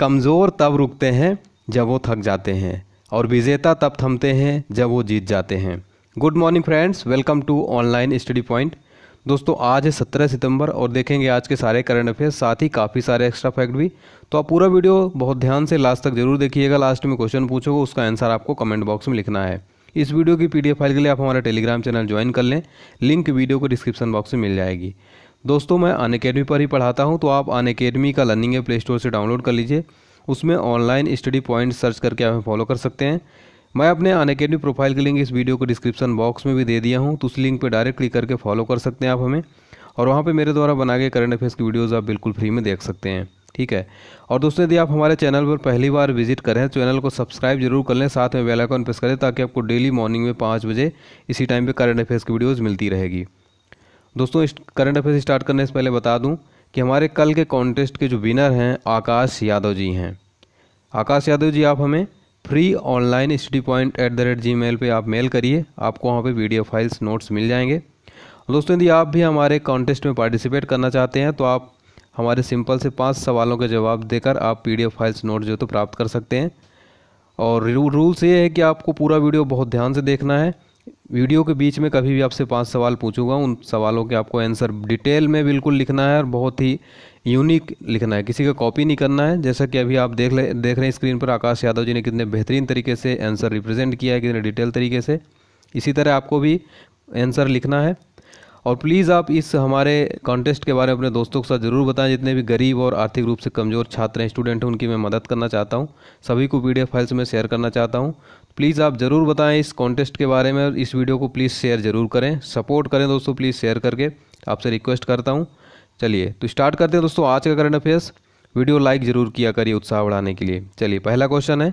कमज़ोर तब रुकते हैं जब वो थक जाते हैं और विजेता तब थमते हैं जब वो जीत जाते हैं good morning friends welcome to online study point दोस्तों आज है सत्रह सितंबर और देखेंगे आज के सारे करंट अफेयर्स साथ ही काफ़ी सारे एक्स्ट्रा फैक्ट भी तो आप पूरा वीडियो बहुत ध्यान से लास्ट तक जरूर देखिएगा लास्ट में क्वेश्चन पूछोगे उसका आंसर आपको कमेंट बॉक्स में लिखना है इस वीडियो की पीडीएफ फाइल के लिए आप हमारा टेलीग्राम चैनल ज्वाइन कर लें लिंक वीडियो को डिस्क्रिप्शन बॉक्स में मिल जाएगी दोस्तों मैं अन अकेडमी पर ही पढ़ाता हूँ तो आप अन अकेडमी का लर्निंग है प्ले स्टोर से डाउनलोड कर लीजिए उसमें ऑनलाइन स्टडी पॉइंट सर्च करके आप फॉलो कर सकते हैं मैं अपने अन अकेडमी प्रोफाइल की लिंक इस वीडियो के डिस्क्रिप्शन बॉक्स में भी दे दिया हूँ तो उस लिंक पर डायरेक्ट क्लिक करके फॉलो कर सकते हैं आप हमें और वहाँ पर मेरे द्वारा बना गए करंट अफेयर्स की वीडियोज़ आप बिल्कुल फ्री में देख सकते हैं ठीक है और दोस्तों यदि आप हमारे चैनल पर पहली बार विजिट करें चैनल को सब्सक्राइब जरूर कर लें साथ में बेल आइकन प्रेस करें ताकि आपको डेली मॉर्निंग में पाँच बजे इसी टाइम पे करंट अफेयर्स की वीडियोज़ मिलती रहेगी दोस्तों इस करंट अफेयर स्टार्ट करने से पहले बता दूं कि हमारे कल के कॉन्टेस्ट के जो विनर हैं आकाश यादव जी हैं आकाश यादव जी आप हमें free online study point at the rate Gmail पर आप मेल करिए आपको वहाँ पर वीडियो फाइल्स नोट्स मिल जाएंगे दोस्तों यदि आप भी हमारे कॉन्टेस्ट में पार्टिसिपेट करना चाहते हैं तो आप हमारे सिंपल से पांच सवालों के जवाब देकर आप पी फाइल्स नोट जो तो प्राप्त कर सकते हैं और रूल्स ये है कि आपको पूरा वीडियो बहुत ध्यान से देखना है वीडियो के बीच में कभी भी आपसे पांच सवाल पूछूंगा उन सवालों के आपको आंसर डिटेल में बिल्कुल लिखना है और बहुत ही यूनिक लिखना है किसी का कॉपी नहीं करना है जैसा कि अभी आप देख ले देख रहे हैं स्क्रीन पर आकाश यादव जी ने कितने बेहतरीन तरीके से आंसर रिप्रेजेंट किया है कितने डिटेल तरीके से इसी तरह आपको भी आंसर लिखना है और प्लीज़ आप इस हमारे कॉन्टेस्ट के बारे में अपने दोस्तों के साथ ज़रूर बताएं जितने भी गरीब और आर्थिक रूप से कमज़ोर छात्र हैं स्टूडेंट हैं उनकी मैं मदद करना चाहता हूँ सभी को वीडियो फाइल्स में शेयर करना चाहता हूँ प्लीज़ आप ज़रूर बताएं इस कॉन्टेस्ट के बारे में और इस वीडियो को प्लीज़ शेयर ज़रूर करें सपोर्ट करें दोस्तों प्लीज़ शेयर करके आपसे रिक्वेस्ट करता हूँ चलिए तो स्टार्ट करते हैं दोस्तों आज का करंट अफेयर्स वीडियो लाइक ज़रूर किया करिए उत्साह बढ़ाने के लिए चलिए पहला क्वेश्चन है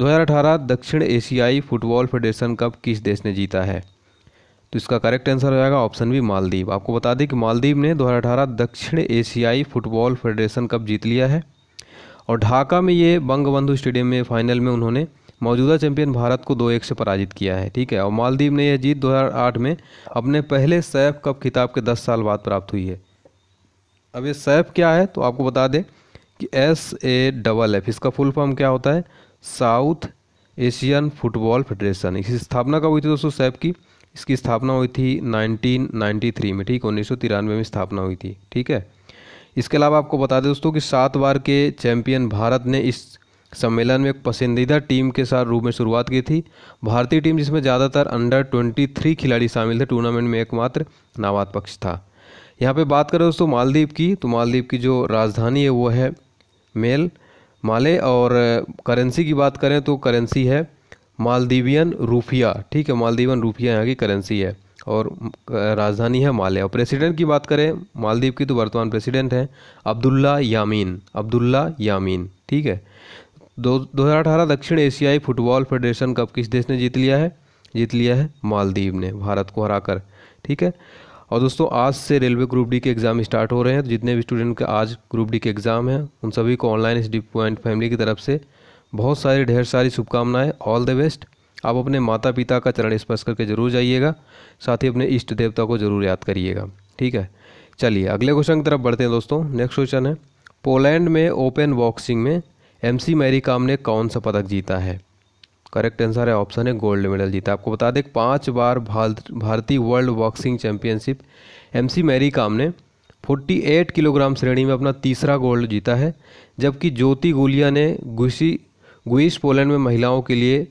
2018 दक्षिण एशियाई फुटबॉल फेडरेशन कप किस देश ने जीता है तो इसका करेक्ट आंसर हो जाएगा ऑप्शन बी मालदीव आपको बता दें कि मालदीव ने 2018 दक्षिण एशियाई फुटबॉल फेडरेशन कप जीत लिया है और ढाका में ये बंगबंधु स्टेडियम में फाइनल में उन्होंने मौजूदा चैंपियन भारत को दो एक से पराजित किया है ठीक है और मालदीव ने यह जीत 2008 में अपने पहले सैफ कप खिताब के 10 साल बाद प्राप्त हुई है अब ये सैफ क्या है तो आपको बता दें कि एस ए डबल एफ इसका फुल फॉर्म क्या होता है साउथ एशियन फुटबॉल फेडरेशन इसकी स्थापना कब हुई थी दोस्तों सैफ की इसकी स्थापना हुई थी 1993 में ठीक उन्नीस में स्थापना हुई थी ठीक है इसके अलावा आपको बता दें दोस्तों कि सात बार के चैंपियन भारत ने इस सम्मेलन में एक पसंदीदा टीम के साथ रूप में शुरुआत की थी भारतीय टीम जिसमें ज़्यादातर अंडर 23 खिलाड़ी शामिल थे टूर्नामेंट में एकमात्र नाबाद पक्ष था यहाँ पे बात करें दोस्तों मालदीव की तो मालदीव की जो राजधानी है वो है मेल माले और करेंसी की बात करें तो करेंसी है मालदीवियन रूफिया ठीक है मालदीवन रूफिया यहाँ की करेंसी है और राजधानी है माले और प्रेसिडेंट की बात करें मालदीव की तो वर्तमान प्रेसिडेंट हैं अब्दुल्ला यामीन अब्दुल्ला यामीन ठीक है दो दो हज़ार अठारह दक्षिण एशियाई फुटबॉल फेडरेशन कप किस देश ने जीत लिया है जीत लिया है मालदीव ने भारत को हरा कर ठीक है और दोस्तों आज से रेलवे ग्रुप डी के एग्ज़ाम स्टार्ट हो रहे हैं तो जितने भी स्टूडेंट के आज ग्रुप डी के एग्ज़ाम हैं उन सभी को online S D point family की तरफ से बहुत सारी ढेर सारी शुभकामनाएँ ऑल द बेस्ट आप अपने माता पिता का चरण स्पर्श करके ज़रूर जाइएगा साथ ही अपने इष्ट देवता को ज़रूर याद करिएगा ठीक है चलिए अगले क्वेश्चन की तरफ बढ़ते हैं दोस्तों नेक्स्ट क्वेश्चन है पोलैंड में ओपन बॉक्सिंग में एम सी मैरी काम ने कौन सा पदक जीता है करेक्ट आंसर है ऑप्शन है गोल्ड मेडल जीता आपको बता दें पाँच बार भारतीय world boxing championship M C Mary Kom ने 48 किलोग्राम श्रेणी में अपना तीसरा गोल्ड जीता है जबकि ज्योति गुलिया ने गुशी गुइस पोलैंड में महिलाओं के लिए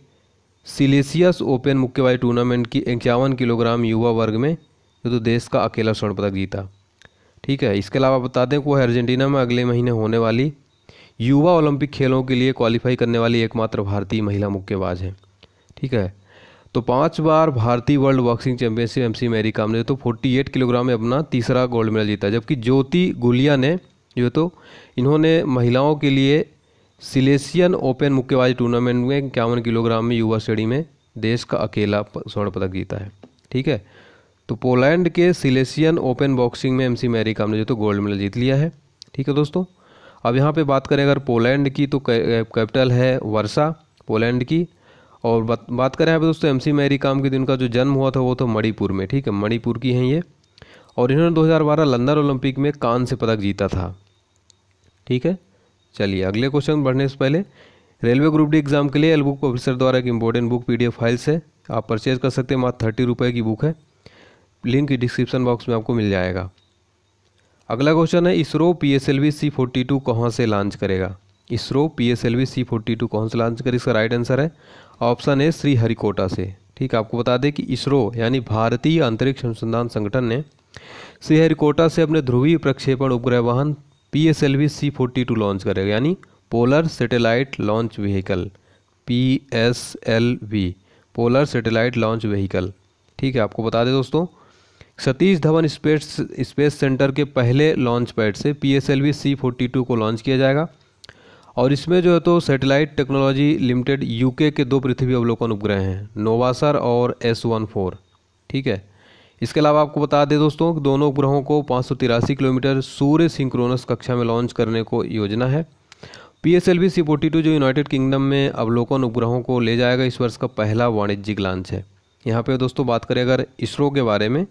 सिलेसियस ओपन मुक्केबाजी टूर्नामेंट की इक्यावन किलोग्राम युवा वर्ग में जो तो देश का अकेला स्वर्ण पदक जीता ठीक है इसके अलावा बता दें कि वह अर्जेंटीना में अगले महीने होने वाली युवा ओलंपिक खेलों के लिए क्वालिफाई करने वाली एकमात्र भारतीय महिला मुक्केबाज हैं ठीक है तो पांच बार भारतीय world boxing championship M C Mary Kom ने तो 48 किलोग्राम में अपना तीसरा गोल्ड मेडल जीता जबकि ज्योति गुलिया ने जो तो इन्होंने महिलाओं के लिए सिलेशियन ओपन मुक्केबाजी टूर्नामेंट में इक्यावन किलोग्राम में युवा श्रेणी में देश का अकेला स्वर्ण पदक जीता है ठीक है तो पोलैंड के सिलेशियन ओपन बॉक्सिंग में एमसी मैरी काम ने जो तो गोल्ड मेडल जीत लिया है ठीक है दोस्तों अब यहाँ पे बात करें अगर पोलैंड की तो कैपिटल है वर्षा पोलैंड की और बात बात करें यहाँ पर दोस्तों सी मैरी काम के दिन का जो जन्म हुआ था वो तो मणिपुर में ठीक है मणिपुर की हैं ये और इन्होंने 2012 लंदन ओलंपिक में कान से पदक जीता था ठीक है चलिए अगले क्वेश्चन बढ़ने से पहले रेलवे ग्रुप डी एग्जाम के लिए एल बुक ऑफिसर द्वारा एक इंपॉर्टेंट बुक पी फाइल्स है आप परचेज कर सकते हैं मात्र थर्टी रुपये की बुक है लिंक डिस्क्रिप्शन बॉक्स में आपको मिल जाएगा अगला क्वेश्चन है ISRO P S L V C forty two कहाँ से लॉन्च करेगा ISRO P S L V C forty two कहाँ से लॉन्च करेगा इसका राइट आंसर है ऑप्शन है श्री हरिकोटा से ठीक है आपको बता दें कि इसरो यानी भारतीय अंतरिक्ष अनुसंधान संगठन ने श्रीहरिकोटा से अपने ध्रुवीय प्रक्षेपण उपग्रह वाहन P S L V C forty two launch करेगा यानी polar satellite launch vehicle P S L V polar satellite launch vehicle ठीक है आपको बता दें दोस्तों Satish Dhawan space space centre के पहले लॉन्च पैड से P S L V C forty two को लॉन्च किया जाएगा और इसमें जो है तो सैटेलाइट टेक्नोलॉजी लिमिटेड यूके के दो पृथ्वी अवलोकन उपग्रह हैं नोवासर और एस वन फोर ठीक है इसके अलावा आपको बता दें दोस्तों दोनों उपग्रहों को पाँच किलोमीटर सूर्य सिंक्रोनस कक्षा में लॉन्च करने को योजना है P S L V C forty two जो यूनाइटेड किंगडम में अवलोकन उपग्रहों को ले जाएगा इस वर्ष का पहला वाणिज्यिक लॉन्च है यहाँ पे दोस्तों बात करें अगर इसरो के बारे में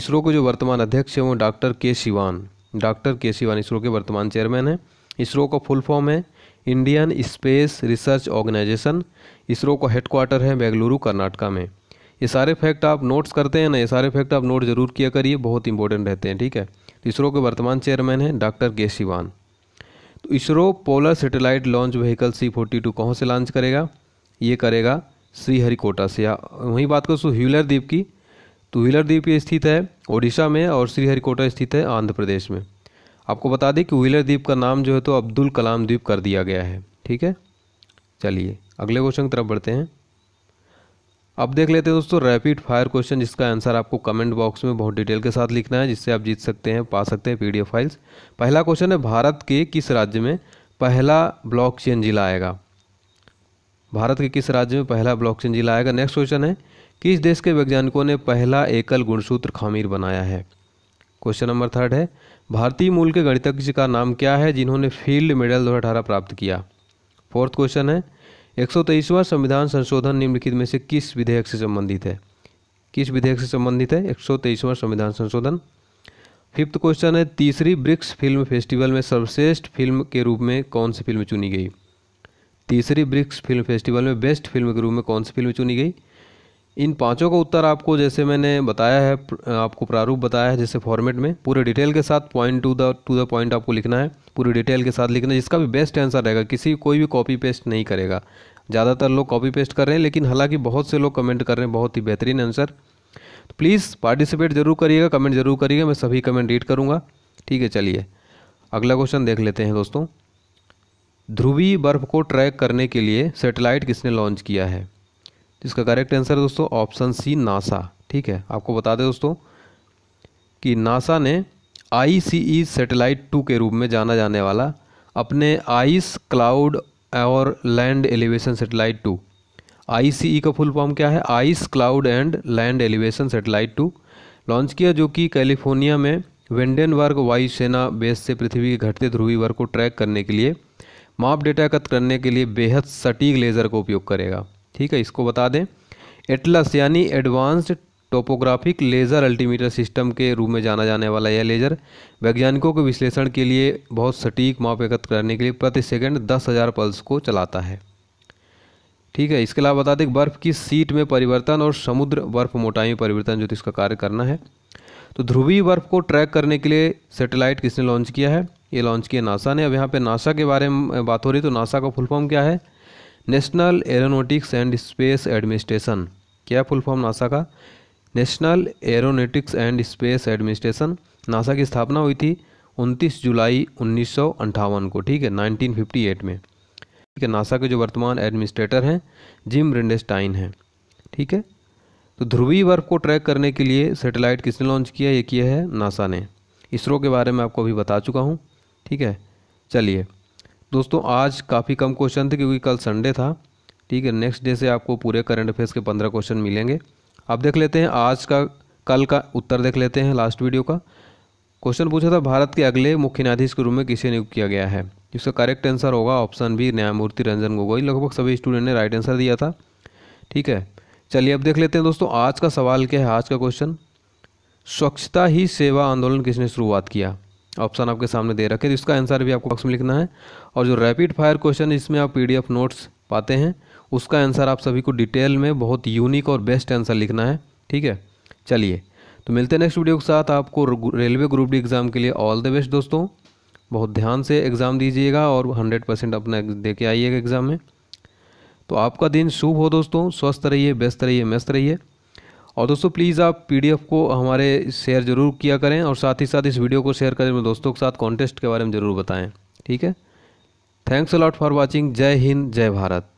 इसरो के जो वर्तमान अध्यक्ष हैं वो doctor K Shivan doctor K Shivan ISRO के वर्तमान चेयरमैन हैं इसरो का फुल फॉर्म है Indian space research organisation ISRO का हेडक्वार्टर है बेंगलुरु कर्नाटका में ये सारे फैक्ट आप नोट्स करते हैं ना ये सारे फैक्ट आप नोट जरूर किया करिए बहुत इंपॉर्टेंट रहते हैं ठीक है इसरो के वर्तमान चेयरमैन हैं डॉक्टर के शिवान तो ISRO polar satellite launch vehicle C forty two कहाँ से लॉन्च करेगा ये करेगा श्रीहरिकोटा से या वहीं बात करो ह्यूलर द्वीप की तो व्हीलर द्वीप ये स्थित है ओडिशा में और श्रीहरिकोटा स्थित है आंध्र प्रदेश में आपको बता दें कि व्हीलर द्वीप का नाम जो है तो अब्दुल कलाम द्वीप कर दिया गया है ठीक है चलिए अगले क्वेश्चन की तरफ बढ़ते हैं अब देख लेते हैं दोस्तों रैपिड फायर क्वेश्चन जिसका आंसर आपको कमेंट बॉक्स में बहुत डिटेल के साथ लिखना है जिससे आप जीत सकते हैं पा सकते हैं पीडीएफ फाइल्स पहला क्वेश्चन है भारत के किस राज्य में पहला ब्लॉकचेन जिला आएगा भारत के किस राज्य में पहला ब्लॉकचेन जिला आएगा नेक्स्ट क्वेश्चन है किस देश के वैज्ञानिकों ने पहला एकल गुणसूत्र खामीर बनाया है क्वेश्चन नंबर थर्ड है भारतीय मूल के गणितज्ञ का नाम क्या है जिन्होंने फील्ड मेडल दो प्राप्त किया फोर्थ क्वेश्चन है एक सौ तेईसवां संविधान संशोधन निम्नलिखित में से किस विधेयक से संबंधित है किस विधेयक से संबंधित है एक सौ संविधान संशोधन फिफ्थ क्वेश्चन है तीसरी ब्रिक्स फिल्म फेस्टिवल में सर्वश्रेष्ठ फिल्म के रूप में कौन सी फिल्म चुनी गई तीसरी ब्रिक्स फिल्म फेस्टिवल में बेस्ट फिल्म के रूप में कौन सी फिल्म चुनी गई इन पांचों का उत्तर आपको जैसे मैंने बताया है आपको प्रारूप बताया है जैसे फॉर्मेट में पूरे डिटेल के साथ point to the to the point आपको लिखना है पूरी डिटेल के साथ लिखना है जिसका भी बेस्ट आंसर रहेगा किसी कोई भी कॉपी पेस्ट नहीं करेगा ज़्यादातर लोग कॉपी पेस्ट कर रहे हैं लेकिन हालांकि बहुत से लोग कमेंट कर रहे हैं बहुत ही बेहतरीन आंसर तो प्लीज़ पार्टिसिपेट ज़रूर करिएगा कमेंट ज़रूर करिएगा मैं सभी कमेंट रीड करूँगा ठीक है चलिए अगला क्वेश्चन देख लेते हैं दोस्तों ध्रुवी बर्फ को ट्रैक करने के लिए सेटेलाइट किसने लॉन्च किया है तो इसका करेक्ट आंसर है दोस्तों ऑप्शन सी नासा ठीक है आपको बता दें दोस्तों कि नासा ने आई सी ई सैटेलाइट टू के रूप में जाना जाने वाला अपने आइस क्लाउड और land elevation satellite two I C E का फुल फॉर्म क्या है ice cloud and land elevation satellite two launch किया जो कि कैलिफोर्निया में वर्ग वायुसेना बेस से पृथ्वी के घटते ध्रुवी वर्ग को ट्रैक करने के लिए माप डेटा एकत्र करने के लिए बेहद सटीक लेज़र का उपयोग करेगा ठीक है इसको बता दें एटलस यानी advanced topographic laser altimeter system के रूप में जाना जाने वाला यह लेज़र वैज्ञानिकों के विश्लेषण के लिए बहुत सटीक माप एकत्र करने के लिए प्रति सेकंड दस हज़ार पल्स को चलाता है ठीक है इसके अलावा बता दें बर्फ़ की सीट में परिवर्तन और समुद्र बर्फ मोटाई में परिवर्तन जो इसका कार्य करना है तो ध्रुवीय बर्फ को ट्रैक करने के लिए सेटेलाइट किसने लॉन्च किया है ये लॉन्च किया नासा ने अब यहाँ पे नासा के बारे में बात हो रही तो नासा का फुल फॉर्म क्या है national aeronautics and space administration क्या फुल फॉर्म नासा का national aeronautics and space administration NASA की स्थापना हुई थी 29 जुलाई उन्नीस को ठीक है 1958 में ठीक है नासा के जो वर्तमान एडमिनिस्ट्रेटर हैं जिम रिंडेस्टाइन हैं ठीक है तो ध्रुवीय बर्फ को ट्रैक करने के लिए सेटेलाइट किसने लॉन्च किया ये किया है नासा ने इसरो के बारे में आपको अभी बता चुका हूँ ठीक है चलिए दोस्तों आज काफ़ी कम क्वेश्चन थे क्योंकि कल संडे था ठीक है नेक्स्ट डे से आपको पूरे करंट अफेयर्स के पंद्रह क्वेश्चन मिलेंगे आप देख लेते हैं आज का कल का उत्तर देख लेते हैं लास्ट वीडियो का क्वेश्चन पूछा था भारत के अगले मुख्य न्यायाधीश के रूप में किसे नियुक्त किया गया है इसका करेक्ट आंसर होगा ऑप्शन बी न्यायमूर्ति रंजन गोगोई लगभग सभी स्टूडेंट ने राइट आंसर दिया था ठीक है चलिए अब देख लेते हैं दोस्तों आज का सवाल क्या है आज का क्वेश्चन स्वच्छता ही सेवा आंदोलन किसने शुरुआत किया ऑप्शन आपके सामने दे रखे तो इसका आंसर भी आपको बॉक्स में लिखना है और जो रैपिड फायर क्वेश्चन इसमें आप पी नोट्स पाते हैं उसका आंसर आप सभी को डिटेल में बहुत यूनिक और बेस्ट आंसर लिखना है ठीक है चलिए तो मिलते हैं नेक्स्ट वीडियो के साथ आपको रेलवे ग्रुप डी एग्ज़ाम के लिए ऑल द बेस्ट दोस्तों बहुत ध्यान से एग्ज़ाम दीजिएगा और हंड्रेड परसेंट अपना दे के आइएगा एग्ज़ाम में तो आपका दिन शुभ हो दोस्तों स्वस्थ रहिए व्यस्त रहिए मस्त रहिए और दोस्तों प्लीज़ आप पीडीएफ को हमारे शेयर ज़रूर किया करें और साथ ही साथ इस वीडियो को शेयर करें दोस्तों के साथ कॉन्टेस्ट के बारे में ज़रूर बताएँ ठीक है थैंक्स अलॉट फॉर वॉचिंग जय हिंद जय भारत